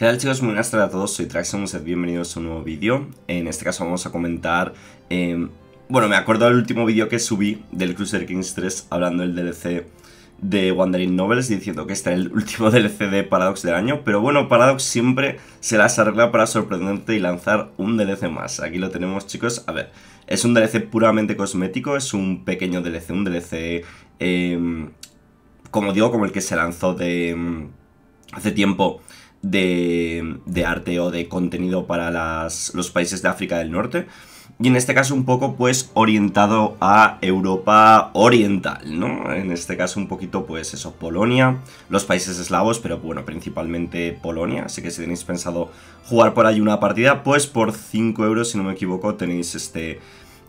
¿Qué tal chicos? Muy buenas tardes a todos, soy Traxxon, bienvenidos a un nuevo vídeo. En este caso vamos a comentar... Em, bueno, me acuerdo del último vídeo que subí del Cruiser Kings 3 hablando del DLC de Wandering Novels diciendo que este era el último DLC de Paradox del año, pero bueno, Paradox siempre se las arregla para sorprenderte y lanzar un DLC más. Aquí lo tenemos chicos, a ver, es un DLC puramente cosmético, es un pequeño DLC, un DLC, em, como digo, como el que se lanzó de em, hace tiempo de, arte o de contenido para las, los países de África del Norte y en este caso un poco pues orientado a Europa oriental, ¿no? En este caso un poquito pues eso, Polonia, los países eslavos, pero bueno, principalmente Polonia, así que si tenéis pensado jugar por ahí una partida, pues por 5 euros si no me equivoco tenéis este...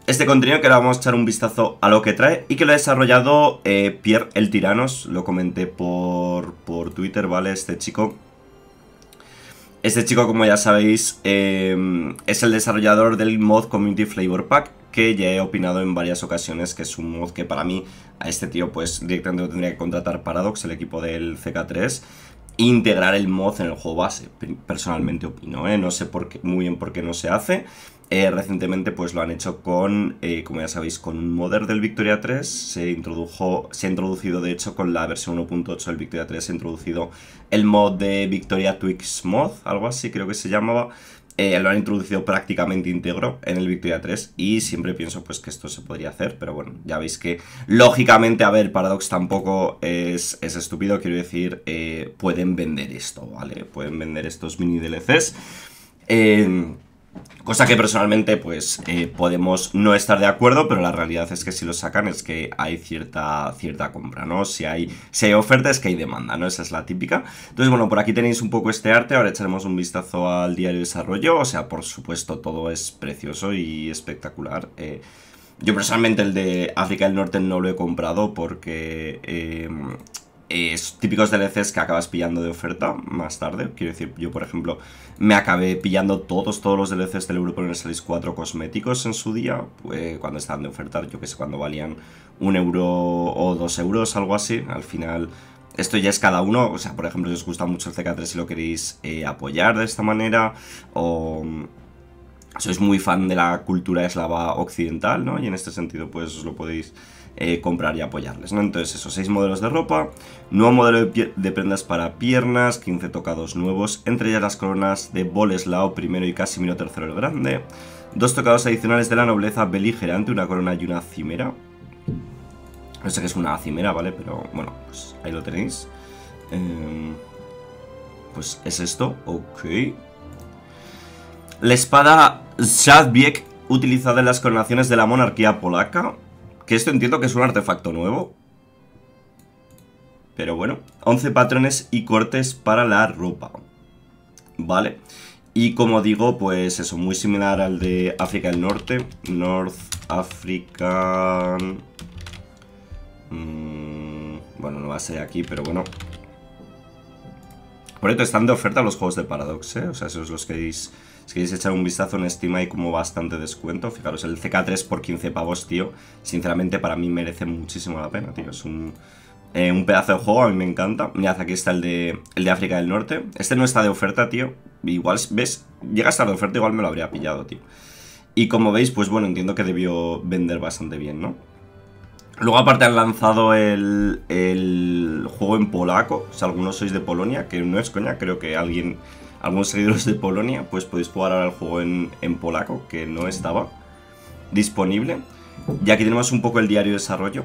Este contenido que ahora vamos a echar un vistazo a lo que trae y que lo ha desarrollado eh, Pierre el Tiranos, lo comenté por, por Twitter, ¿vale? Este chico este chico, como ya sabéis, eh, es el desarrollador del mod Community Flavor Pack, que ya he opinado en varias ocasiones que es un mod que para mí, a este tío, pues directamente lo tendría que contratar Paradox, el equipo del CK3, e integrar el mod en el juego base, personalmente opino, ¿eh? no sé muy bien por qué no se hace, eh, recientemente pues lo han hecho con, eh, como ya sabéis, con un modder del Victoria 3, se introdujo, se ha introducido de hecho con la versión 1.8 del Victoria 3, se ha introducido el mod de Victoria Twix Mod, algo así creo que se llamaba, eh, lo han introducido prácticamente íntegro en el Victoria 3 y siempre pienso pues que esto se podría hacer, pero bueno, ya veis que lógicamente, a ver, Paradox tampoco es, es estúpido, quiero decir, pueden vender esto, ¿vale? Pueden vender estos mini DLCs. Eh, Cosa que personalmente pues eh, podemos no estar de acuerdo, pero la realidad es que si lo sacan es que hay cierta, cierta compra, ¿no? Si hay, si hay oferta es que hay demanda, ¿no? Esa es la típica. Entonces, bueno, por aquí tenéis un poco este arte, ahora echaremos un vistazo al diario de desarrollo, o sea, por supuesto todo es precioso y espectacular. Eh, yo personalmente el de África del Norte no lo he comprado porque... Eh, típicos DLCs que acabas pillando de oferta más tarde. Quiero decir, yo por ejemplo me acabé pillando todos, todos los DLCs del Europa Universalis 4 cosméticos en su día, Pues cuando estaban de oferta, yo que sé, cuando valían un euro o dos euros, algo así. Al final, esto ya es cada uno. O sea, por ejemplo, si os gusta mucho el CK3 y si lo queréis eh, apoyar de esta manera, o sois muy fan de la cultura eslava occidental, ¿no? Y en este sentido, pues os lo podéis eh, comprar y apoyarles, ¿no? Entonces, esos seis modelos de ropa, nuevo modelo de, prendas para piernas, 15 tocados nuevos, entre ellas las coronas de Boleslao I y Casimiro III el Grande, dos tocados adicionales de la nobleza beligerante, una corona y una cimera. No sé qué es una cimera, ¿vale? Pero bueno, pues ahí lo tenéis. Em, pues es esto, ok la espada Sadbiek utilizada en las coronaciones de la monarquía polaca. Que esto entiendo que es un artefacto nuevo. Pero bueno, 11 patrones y cortes para la ropa. Vale. Y como digo, pues eso, muy similar al de África del Norte. North African... Mm, bueno, no va a ser aquí, pero bueno. Por cierto, están de oferta los juegos de Paradox, ¿eh? O sea, esos los que queréis si queréis echar un vistazo en Steam hay como bastante descuento. Fijaros, el CK3 por 15 pavos, tío. Sinceramente para mí merece muchísimo la pena, tío. Es un... Eh, un pedazo de juego, a mí me encanta. Mirad, aquí está el de, África del Norte. Este no está de oferta, tío. Igual, ¿ves? Llega a estar de oferta, igual me lo habría pillado, tío. Y como veis, pues bueno, entiendo que debió vender bastante bien, ¿no? Luego aparte han lanzado el, el juego en polaco, si alguno sois de Polonia, que no es coña, creo que alguien algunos seguidores de Polonia, pues podéis jugar ahora el juego en, polaco, que no estaba disponible. Y aquí tenemos un poco el diario de desarrollo,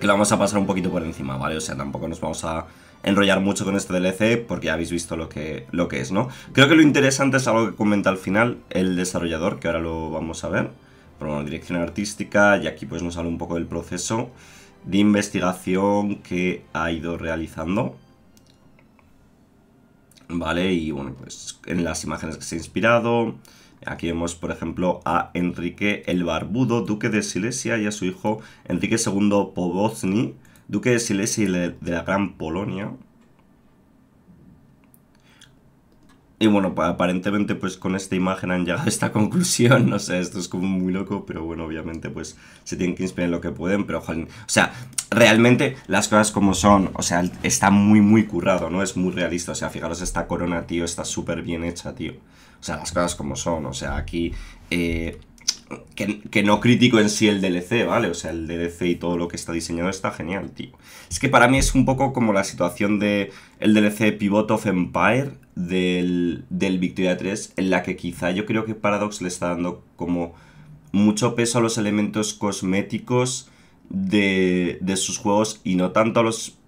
que lo vamos a pasar un poquito por encima, ¿vale? O sea, tampoco nos vamos a enrollar mucho con este DLC porque ya habéis visto lo que, lo que es, ¿no? Creo que lo interesante es algo que comenta al final el desarrollador, que ahora lo vamos a ver. por bueno, dirección artística y aquí pues nos habla un poco del proceso de investigación que ha ido realizando. ¿vale? Y bueno, pues en las imágenes que se ha inspirado, Aquí vemos, por ejemplo, a Enrique el Barbudo, duque de Silesia, y a su hijo Enrique II Pobozny, duque de Silesia y de la Gran Polonia, Y bueno, aparentemente pues con esta imagen han llegado a esta conclusión, no sé, esto es como muy loco, pero bueno, obviamente pues se tienen que inspirar en lo que pueden, pero ojalá, o sea, realmente las cosas como son, o sea, está muy muy currado, ¿no? Es muy realista, o sea, fijaros esta corona, tío, está súper bien hecha, tío. O sea, las cosas como son, o sea, aquí eh, que, no critico en sí el DLC, ¿vale? O sea, el DLC y todo lo que está diseñado está genial, tío. Es que para mí es un poco como la situación de el DLC Pivot of Empire del, del Victoria 3, en la que quizá yo creo que Paradox le está dando como mucho peso a los elementos cosméticos de, de sus juegos y no tanto a los,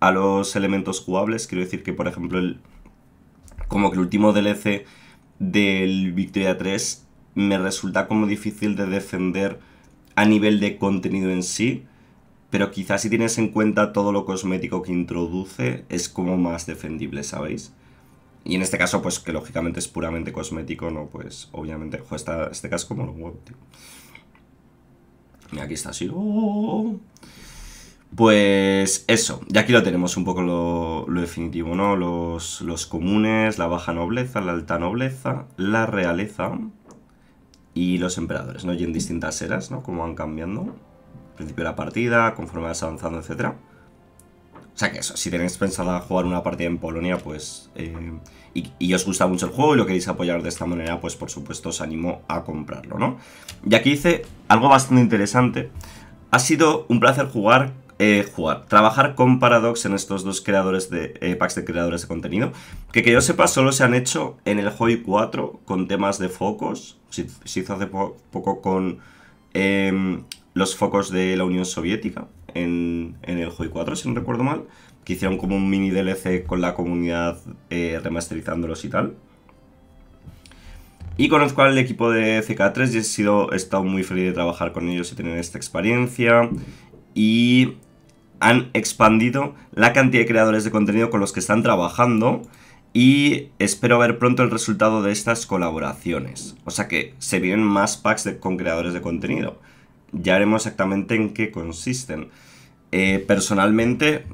a los elementos jugables. Quiero decir que, por ejemplo, el, como que el último DLC del Victoria 3 me resulta como difícil de defender a nivel de contenido en sí, pero quizás si tienes en cuenta todo lo cosmético que introduce, es como más defendible, ¿sabéis? Y en este caso, pues que lógicamente es puramente cosmético, ¿no? Pues obviamente, ojo, este caso como lo guapo, tío. Y aquí está así. ¡oh! Pues eso, y aquí lo tenemos un poco lo, definitivo, ¿no? Los, los comunes, la baja nobleza, la alta nobleza, la realeza, y los emperadores, ¿no? Y en distintas eras, ¿no? Como van cambiando. Principio de la partida, conforme vas avanzando, etc O sea que eso, si tenéis pensado jugar una partida en Polonia, pues... Eh, y, os gusta mucho el juego y lo queréis apoyar de esta manera, pues por supuesto os animo a comprarlo, ¿no? Y aquí hice algo bastante interesante. Ha sido un placer jugar, eh, jugar, trabajar con Paradox en estos dos creadores de eh, packs de creadores de contenido. Que que yo sepa, solo se han hecho en el Hoi 4 con temas de focos se, hizo hace poco con em, los focos de la Unión Soviética en, el Joy 4, si no recuerdo mal, que hicieron como un mini DLC con la comunidad eh, remasterizándolos y tal. Y conozco al equipo de CK3 y he, sido, he estado muy feliz de trabajar con ellos y tener esta experiencia. Y han expandido la cantidad de creadores de contenido con los que están trabajando y espero ver pronto el resultado de estas colaboraciones. O sea que se vienen más packs de, con creadores de contenido. Ya veremos exactamente en qué consisten. Eh, personalmente,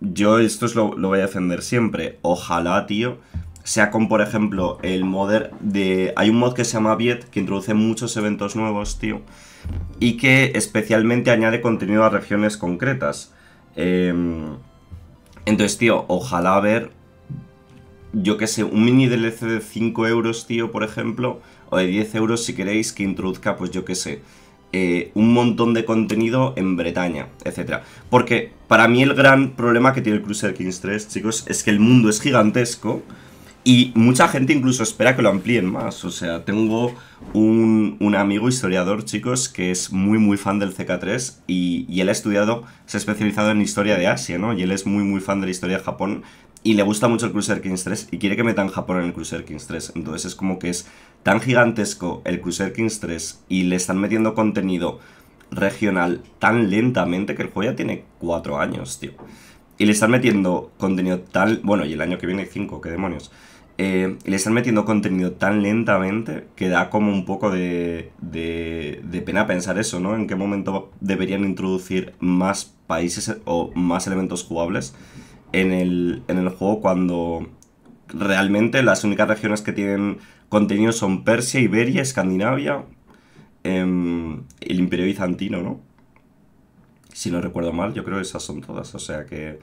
yo esto lo, voy a defender siempre. Ojalá, tío, sea con, por ejemplo, el modder de... Hay un mod que se llama Viet, que introduce muchos eventos nuevos, tío. Y que especialmente añade contenido a regiones concretas. Em, entonces, tío, ojalá ver yo qué sé, un mini DLC de 5 euros, tío, por ejemplo, o de 10 euros si queréis que introduzca, pues yo qué sé, eh, un montón de contenido en Bretaña, etc. Porque para mí el gran problema que tiene el Crusader Kings 3, chicos, es que el mundo es gigantesco y mucha gente incluso espera que lo amplíen más. O sea, tengo un, un amigo historiador, chicos, que es muy, muy fan del CK3 y, y, él ha estudiado, se ha especializado en historia de Asia, ¿no? Y él es muy, muy fan de la historia de Japón, y le gusta mucho el Cruiser Kings 3 y quiere que metan Japón en el Cruiser Kings 3. Entonces es como que es tan gigantesco el Cruiser Kings 3 y le están metiendo contenido regional tan lentamente que el juego ya tiene 4 años, tío. Y le están metiendo contenido tan... Bueno, y el año que viene 5, qué demonios. Eh, le están metiendo contenido tan lentamente que da como un poco de, de, de pena pensar eso, ¿no? En qué momento deberían introducir más países o más elementos jugables en el, en el juego cuando realmente las únicas regiones que tienen contenido son Persia, Iberia, Escandinavia, em, el Imperio Bizantino, ¿no? Si no recuerdo mal, yo creo que esas son todas. O sea que,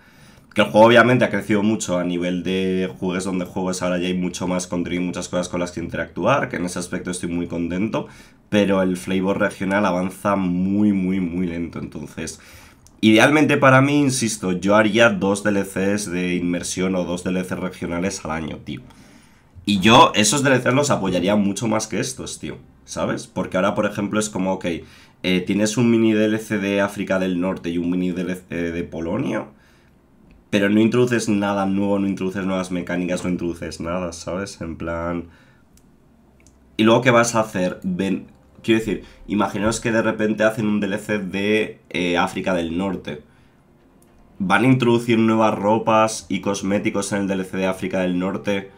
que el juego obviamente ha crecido mucho a nivel de juegos donde juegos ahora ya hay mucho más contenido y muchas cosas con las que interactuar, que en ese aspecto estoy muy contento, pero el flavor regional avanza muy, muy, muy lento. Entonces, Idealmente para mí, insisto, yo haría dos DLCs de inmersión o dos DLCs regionales al año, tío. Y yo esos DLCs los apoyaría mucho más que estos, tío. ¿Sabes? Porque ahora, por ejemplo, es como, ok, eh, tienes un mini DLC de África del Norte y un mini DLC de Polonia, pero no introduces nada nuevo, no introduces nuevas mecánicas, no introduces nada, ¿sabes? En plan... ¿Y luego qué vas a hacer? Ven, Quiero decir, imaginaos que de repente hacen un DLC de eh, África del Norte. ¿Van a introducir nuevas ropas y cosméticos en el DLC de África del Norte?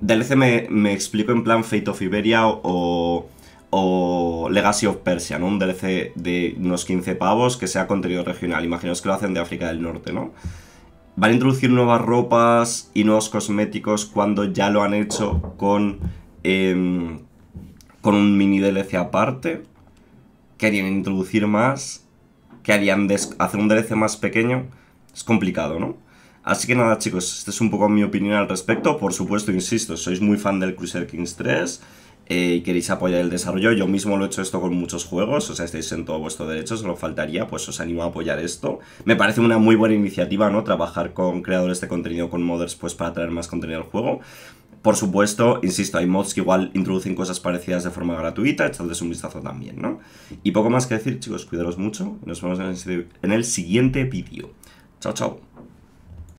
DLC me, explico en plan Fate of Iberia o, Legacy of Persia, ¿no? Un DLC de unos 15 pavos que sea contenido regional. Imaginaos que lo hacen de África del Norte, ¿no? ¿Van a introducir nuevas ropas y nuevos cosméticos cuando ya lo han hecho con... Em, con un mini DLC aparte. Querían introducir más. que harían? hacer un DLC más pequeño. Es complicado, ¿no? Así que nada, chicos, esta es un poco mi opinión al respecto. Por supuesto, insisto, sois muy fan del Crusader Kings 3 eh, y queréis apoyar el desarrollo. Yo mismo lo he hecho esto con muchos juegos, o sea, estáis en todo vuestro derecho, solo faltaría, pues os animo a apoyar esto. Me parece una muy buena iniciativa, ¿no? Trabajar con creadores de contenido, con modders, pues para traer más contenido al juego. Por supuesto, insisto, hay mods que igual introducen cosas parecidas de forma gratuita, echadles un vistazo también, ¿no? Y poco más que decir, chicos, cuidaros mucho nos vemos en el siguiente vídeo. Chao, chao.